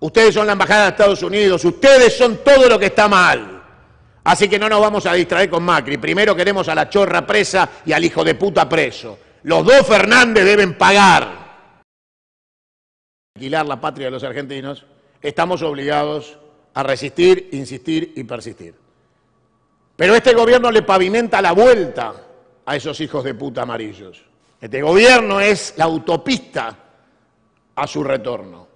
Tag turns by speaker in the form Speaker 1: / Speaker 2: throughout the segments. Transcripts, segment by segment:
Speaker 1: Ustedes son la embajada de Estados Unidos, ustedes son todo lo que está mal. Así que no nos vamos a distraer con Macri. Primero queremos a la chorra presa y al hijo de puta preso. Los dos Fernández deben pagar. Alquilar la patria de los argentinos, estamos obligados a resistir, insistir y persistir. Pero este gobierno le pavimenta la vuelta a esos hijos de puta amarillos. Este gobierno es la autopista a su retorno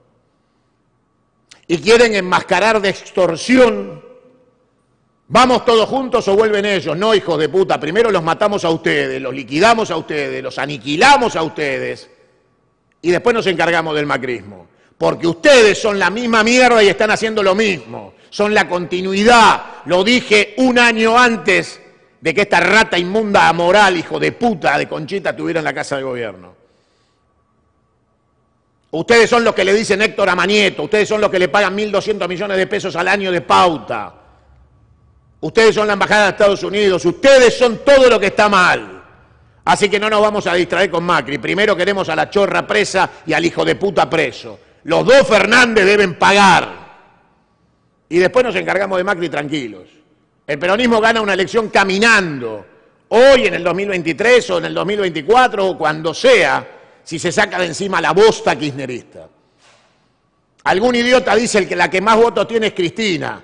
Speaker 1: y quieren enmascarar de extorsión, vamos todos juntos o vuelven ellos. No, hijos de puta, primero los matamos a ustedes, los liquidamos a ustedes, los aniquilamos a ustedes y después nos encargamos del macrismo. Porque ustedes son la misma mierda y están haciendo lo mismo. Son la continuidad. Lo dije un año antes de que esta rata inmunda, amoral, hijo de puta, de conchita, tuviera en la casa de gobierno. Ustedes son los que le dicen Héctor a Manieto, ustedes son los que le pagan 1.200 millones de pesos al año de pauta. Ustedes son la embajada de Estados Unidos, ustedes son todo lo que está mal. Así que no nos vamos a distraer con Macri. Primero queremos a la chorra presa y al hijo de puta preso. Los dos Fernández deben pagar. Y después nos encargamos de Macri tranquilos. El peronismo gana una elección caminando. Hoy, en el 2023 o en el 2024 o cuando sea, si se saca de encima la bosta kirchnerista. Algún idiota dice que la que más votos tiene es Cristina.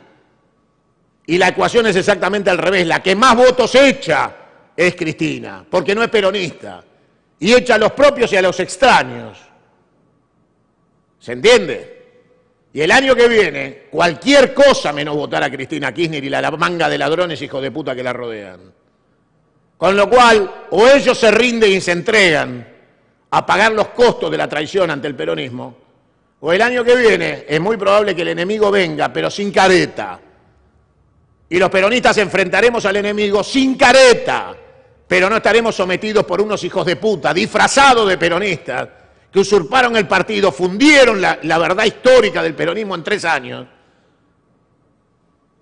Speaker 1: Y la ecuación es exactamente al revés. La que más votos echa es Cristina, porque no es peronista. Y echa a los propios y a los extraños. ¿Se entiende? Y el año que viene, cualquier cosa menos votar a Cristina Kirchner y la manga de ladrones hijos de puta que la rodean. Con lo cual, o ellos se rinden y se entregan, a pagar los costos de la traición ante el peronismo, o el año que viene es muy probable que el enemigo venga, pero sin careta. Y los peronistas enfrentaremos al enemigo sin careta, pero no estaremos sometidos por unos hijos de puta, disfrazados de peronistas, que usurparon el partido, fundieron la, verdad histórica del peronismo en tres años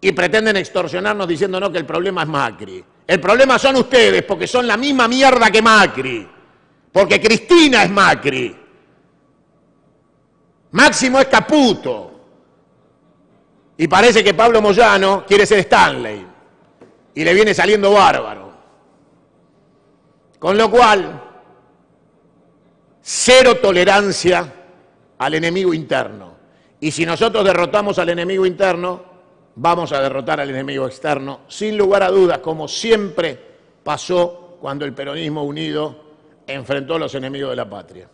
Speaker 1: y pretenden extorsionarnos diciéndonos que el problema es Macri. El problema son ustedes, porque son la misma mierda que Macri. Porque Cristina es Macri. Máximo es Caputo. Y parece que Pablo Moyano quiere ser Stanley. Y le viene saliendo bárbaro. Con lo cual, cero tolerancia al enemigo interno. Y si nosotros derrotamos al enemigo interno, vamos a derrotar al enemigo externo, sin lugar a dudas, como siempre pasó cuando el peronismo unido enfrentó a los enemigos de la patria.